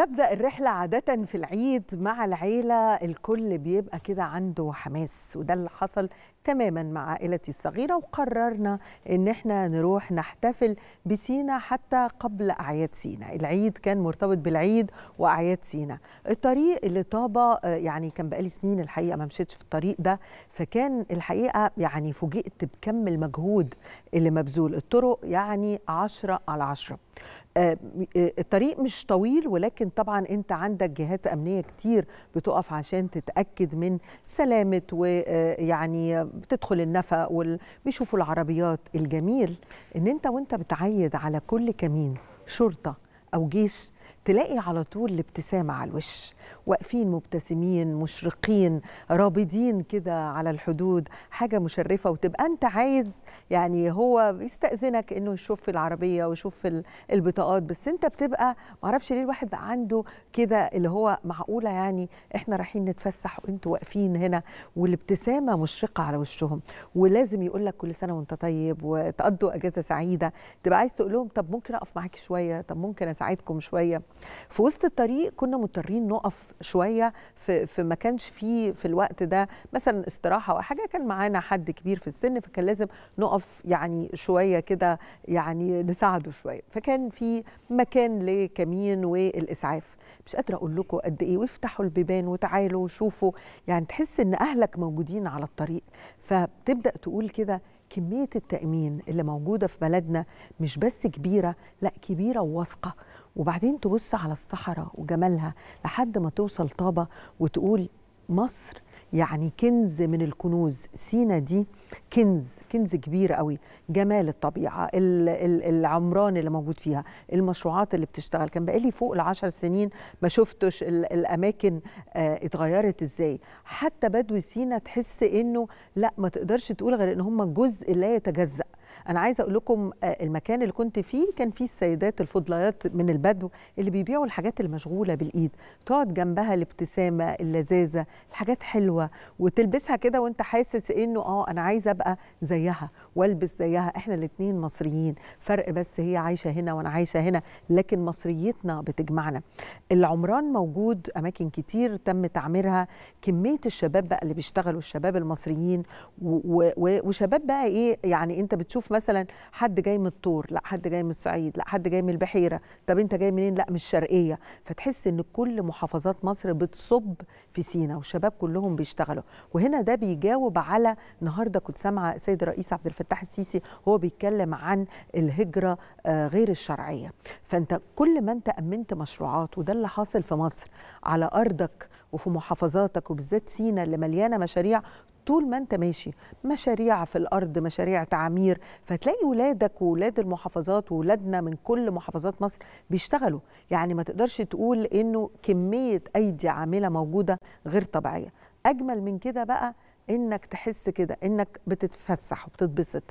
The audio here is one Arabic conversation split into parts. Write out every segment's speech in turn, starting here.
تبدا الرحله عاده في العيد مع العيله الكل بيبقى كده عنده حماس وده اللي حصل تماما مع عائلتي الصغيره وقررنا ان احنا نروح نحتفل بسينا حتى قبل اعياد سينا العيد كان مرتبط بالعيد واعياد سينا الطريق اللي طاب آه، يعني كان بقالي سنين الحقيقه ما مشيتش في الطريق ده فكان الحقيقه يعني فوجئت بكم المجهود اللي مبذول الطرق يعني 10 على 10 آه، آه، الطريق مش طويل ولكن طبعا انت عندك جهات امنيه كتير بتقف عشان تتاكد من سلامه ويعني بتدخل النفق وال... العربيات الجميل ان انت وانت بتعيد على كل كمين شرطه او جيش تلاقي على طول الابتسامه على الوش واقفين مبتسمين مشرقين رابضين كده على الحدود حاجه مشرفه وتبقى انت عايز يعني هو بيستاذنك انه يشوف العربيه ويشوف البطاقات بس انت بتبقى معرفش ليه الواحد بقى عنده كده اللي هو معقوله يعني احنا رايحين نتفسح وانتوا واقفين هنا والابتسامه مشرقه على وشهم ولازم يقول لك كل سنه وانت طيب وتقضوا اجازه سعيده تبقى عايز تقول لهم طب ممكن اقف معاكي شويه طب ممكن اساعدكم شويه في وسط الطريق كنا مضطرين نقف شويه في, في ما كانش فيه في الوقت ده مثلا استراحه او حاجه كان معانا حد كبير في السن فكان لازم نقف يعني شويه كده يعني نساعده شويه فكان في مكان لكمين والاسعاف مش قادره اقول لكم قد ايه وافتحوا البيبان وتعالوا وشوفوا يعني تحس ان اهلك موجودين على الطريق فبتبدا تقول كده كمية التأمين اللي موجودة في بلدنا مش بس كبيرة لا كبيرة وواثقة وبعدين تبص على الصحراء وجمالها لحد ما توصل طابة وتقول مصر يعني كنز من الكنوز سينا دي كنز كنز كبير قوي جمال الطبيعه العمران اللي موجود فيها المشروعات اللي بتشتغل كان بقالي فوق العشر سنين ما شفتش الاماكن آه، اتغيرت ازاي حتى بدو سينا تحس انه لا ما تقدرش تقول غير ان هم جزء لا يتجزأ انا عايزه اقول لكم آه، المكان اللي كنت فيه كان فيه السيدات الفضليات من البدو اللي بيبيعوا الحاجات المشغوله بالايد تقعد جنبها الابتسامه اللذاذه الحاجات حلوه وتلبسها كده وانت حاسس انه اه انا عايزه ابقى زيها والبس زيها احنا الاثنين مصريين فرق بس هي عايشه هنا وانا عايشه هنا لكن مصريتنا بتجمعنا العمران موجود اماكن كتير تم تعميرها كميه الشباب بقى اللي بيشتغلوا الشباب المصريين وشباب بقى ايه يعني انت بتشوف بشوف مثلا حد جاي من الطور لا حد جاي من الصعيد لا حد جاي من البحيره طب انت جاي منين لا من الشرقيه فتحس ان كل محافظات مصر بتصب في سينا والشباب كلهم بيشتغلوا وهنا ده بيجاوب على النهارده كنت سامعه السيد الرئيس عبد الفتاح السيسي هو بيتكلم عن الهجره آه، غير الشرعيه فانت كل ما انت امنت مشروعات وده اللي حاصل في مصر على ارضك وفي محافظاتك وبالذات سينا اللي مليانه مشاريع طول ما انت ماشي مشاريع في الارض مشاريع تعمير فتلاقي ولادك وولاد المحافظات وولادنا من كل محافظات مصر بيشتغلوا يعني ما تقدرش تقول انه كميه ايدي عامله موجوده غير طبيعيه اجمل من كده بقى انك تحس كده انك بتتفسح وبتتبسط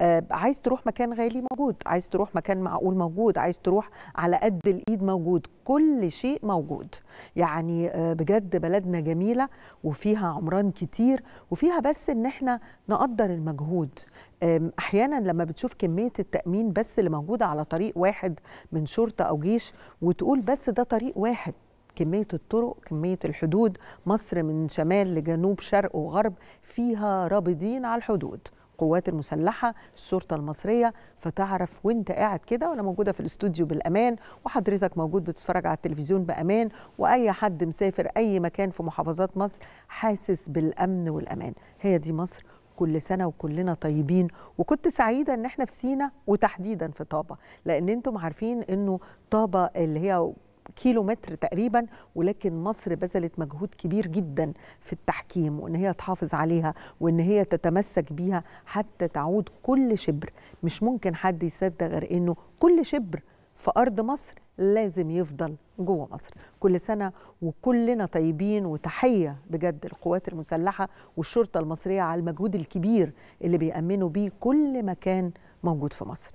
آه عايز تروح مكان غالي موجود عايز تروح مكان معقول موجود عايز تروح على قد الايد موجود كل شيء موجود يعني آه بجد بلدنا جميله وفيها عمران كتير وفيها بس ان احنا نقدر المجهود احيانا لما بتشوف كميه التامين بس اللي موجوده على طريق واحد من شرطه او جيش وتقول بس ده طريق واحد كميه الطرق كميه الحدود مصر من شمال لجنوب شرق وغرب فيها رابضين على الحدود القوات المسلحة الشرطة المصرية فتعرف وانت قاعد كده وانا موجودة في الاستوديو بالأمان وحضرتك موجود بتتفرج على التلفزيون بأمان وأي حد مسافر أي مكان في محافظات مصر حاسس بالأمن والأمان هي دي مصر كل سنة وكلنا طيبين وكنت سعيدة ان احنا في سينا وتحديدا في طابة لان انتم عارفين انه طابة اللي هي كيلو متر تقريبا ولكن مصر بذلت مجهود كبير جدا في التحكيم وان هي تحافظ عليها وان هي تتمسك بيها حتى تعود كل شبر مش ممكن حد يصدق غير انه كل شبر في ارض مصر لازم يفضل جوه مصر كل سنة وكلنا طيبين وتحية بجد القوات المسلحة والشرطة المصرية على المجهود الكبير اللي بيأمنوا بيه كل مكان موجود في مصر